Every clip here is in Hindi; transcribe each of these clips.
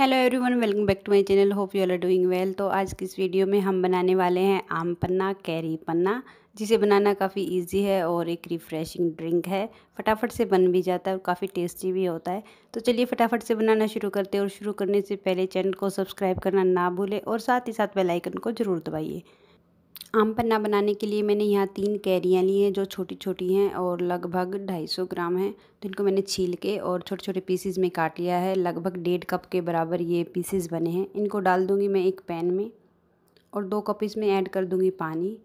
Hello everyone welcome back to my channel hope you are doing well तो आज की इस वीडियो में हम बनाने वाले हैं आम पन्ना कैरी पन्ना जिसे बनाना काफ़ी इजी है और एक रिफ़्रेशिंग ड्रिंक है फटाफट से बन भी जाता है और काफ़ी टेस्टी भी होता है तो चलिए फटाफट से बनाना शुरू करते हैं और शुरू करने से पहले चैनल को सब्सक्राइब करना ना भूलें और साथ ही साथ बेलाइकन को ज़रूर दबाइए आम पन्ना बनाने के लिए मैंने यहाँ तीन कैरियाँ ली हैं जो छोटी छोटी हैं और लगभग 250 ग्राम हैं तो इनको मैंने छील के और छोटे छोटे पीसीज में काट लिया है लगभग डेढ़ कप के बराबर ये पीसीज बने हैं इनको डाल दूँगी मैं एक पैन में और दो कप इसमें ऐड कर दूँगी पानी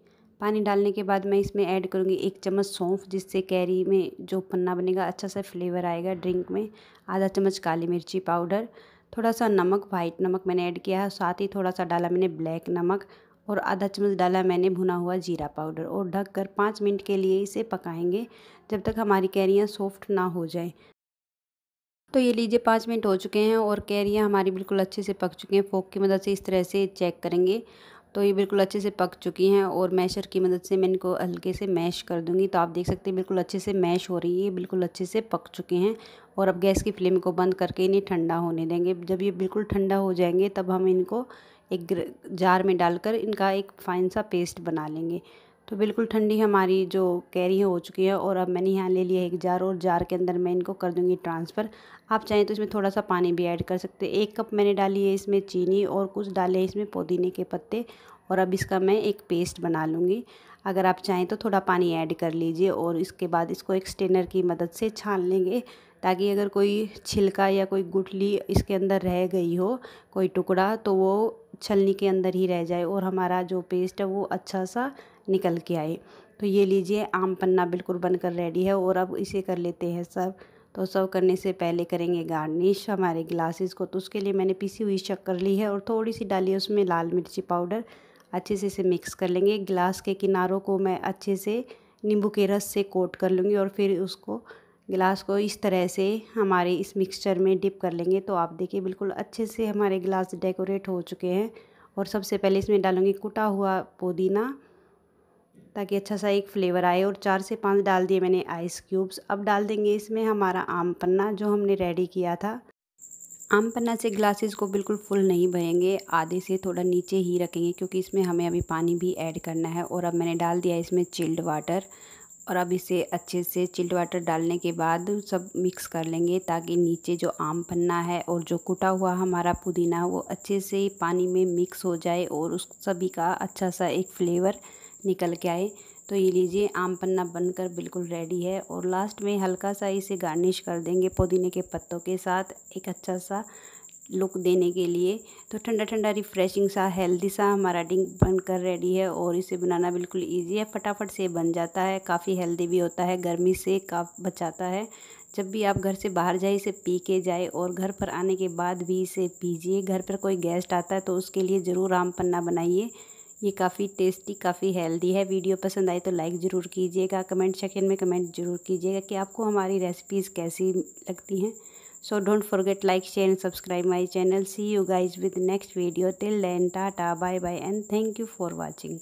पानी डालने के बाद मैं इसमें ऐड करूँगी एक चम्मच सौंफ जिससे कैरी में जो पन्ना बनेगा अच्छा सा फ्लेवर आएगा ड्रिंक में आधा चम्मच काली मिर्ची पाउडर थोड़ा सा नमक वाइट नमक मैंने ऐड किया है साथ ही थोड़ा सा डाला मैंने ब्लैक नमक और आधा चम्मच डाला मैंने भुना हुआ जीरा पाउडर और ढक कर पाँच मिनट के लिए इसे पकाएंगे जब तक हमारी कैरियाँ सॉफ्ट ना हो जाए तो ये लीजिए पाँच मिनट हो चुके हैं और कैरियाँ हमारी बिल्कुल अच्छे से पक चुकी हैं फोक की मदद से इस तरह से चेक करेंगे तो ये बिल्कुल अच्छे से पक चुकी हैं और मैशर की मदद से मैं इनको हल्के से मैश कर दूंगी तो आप देख सकते हैं बिल्कुल अच्छे से मैश हो रही है ये बिल्कुल अच्छे से पक चुके हैं और अब गैस की फ्लेम को बंद करके इन्हें ठंडा होने देंगे जब ये बिल्कुल ठंडा हो जाएंगे तब हम इनको एक जार में डालकर इनका एक फाइन सा पेस्ट बना लेंगे तो बिल्कुल ठंडी हमारी जो कैरी हो चुकी है और अब मैंने यहाँ ले लिया एक जार और जार के अंदर मैं इनको कर दूँगी ट्रांसफ़र आप चाहें तो इसमें थोड़ा सा पानी भी ऐड कर सकते हैं एक कप मैंने डाली है इसमें चीनी और कुछ डाले हैं इसमें पुदीने के पत्ते और अब इसका मैं एक पेस्ट बना लूँगी अगर आप चाहें तो थोड़ा पानी ऐड कर लीजिए और इसके बाद इसको एक स्टेनर की मदद से छान लेंगे ताकि अगर कोई छिलका या कोई गुठली इसके अंदर रह गई हो कोई टुकड़ा तो वो छलनी के अंदर ही रह जाए और हमारा जो पेस्ट है वो अच्छा सा निकल के आए तो ये लीजिए आम पन्ना बिल्कुल बनकर रेडी है और अब इसे कर लेते हैं सब तो सर्व करने से पहले करेंगे गार्निश हमारे ग्लासेस को तो उसके लिए मैंने पीसी हुई शक्कर ली है और थोड़ी सी डाली है उसमें लाल मिर्ची पाउडर अच्छे से इसे मिक्स कर लेंगे ग्लास के किनारों को मैं अच्छे से नींबू के रस से कोट कर लूँगी और फिर उसको गिलास को इस तरह से हमारे इस मिक्सचर में डिप कर लेंगे तो आप देखिए बिल्कुल अच्छे से हमारे गिलास डेकोरेट हो चुके हैं और सबसे पहले इसमें डालूंगी कुटा हुआ पुदीना ताकि अच्छा सा एक फ्लेवर आए और चार से पांच डाल दिए मैंने आइस क्यूब्स अब डाल देंगे इसमें हमारा आम पन्ना जो हमने रेडी किया था आम पन्ना से ग्लासेस को बिल्कुल फुल नहीं भरेंगे आधे से थोड़ा नीचे ही रखेंगे क्योंकि इसमें हमें अभी पानी भी ऐड करना है और अब मैंने डाल दिया इसमें चिल्ड वाटर और अब इसे अच्छे से चिल्ड वाटर डालने के बाद सब मिक्स कर लेंगे ताकि नीचे जो आम पन्ना है और जो कुटा हुआ हमारा पुदीना वो अच्छे से पानी में मिक्स हो जाए और उस सभी का अच्छा सा एक फ्लेवर निकल के आए तो ये लीजिए आम पन्ना बनकर बिल्कुल रेडी है और लास्ट में हल्का सा इसे गार्निश कर देंगे पुदीने के पत्तों के साथ एक अच्छा सा लुक देने के लिए तो ठंडा ठंडा रिफ़्रेशिंग सा हेल्दी सा हमारा ड्रिंक बनकर रेडी है और इसे बनाना बिल्कुल इजी है फटाफट से बन जाता है काफ़ी हेल्दी भी होता है गर्मी से काफ बचाता है जब भी आप घर से बाहर जाए इसे पी के जाए और घर पर आने के बाद भी इसे पीजिए घर पर कोई गेस्ट आता है तो उसके लिए ज़रूर आम पन्ना बनाइए ये काफ़ी टेस्टी काफ़ी हेल्दी है वीडियो पसंद आई तो लाइक ज़रूर कीजिएगा कमेंट सेक्शन में कमेंट ज़रूर कीजिएगा कि आपको हमारी रेसिपीज़ कैसी लगती हैं So don't forget like, share and subscribe my channel. See you guys with next video. Till then, tata, bye bye and thank you for watching.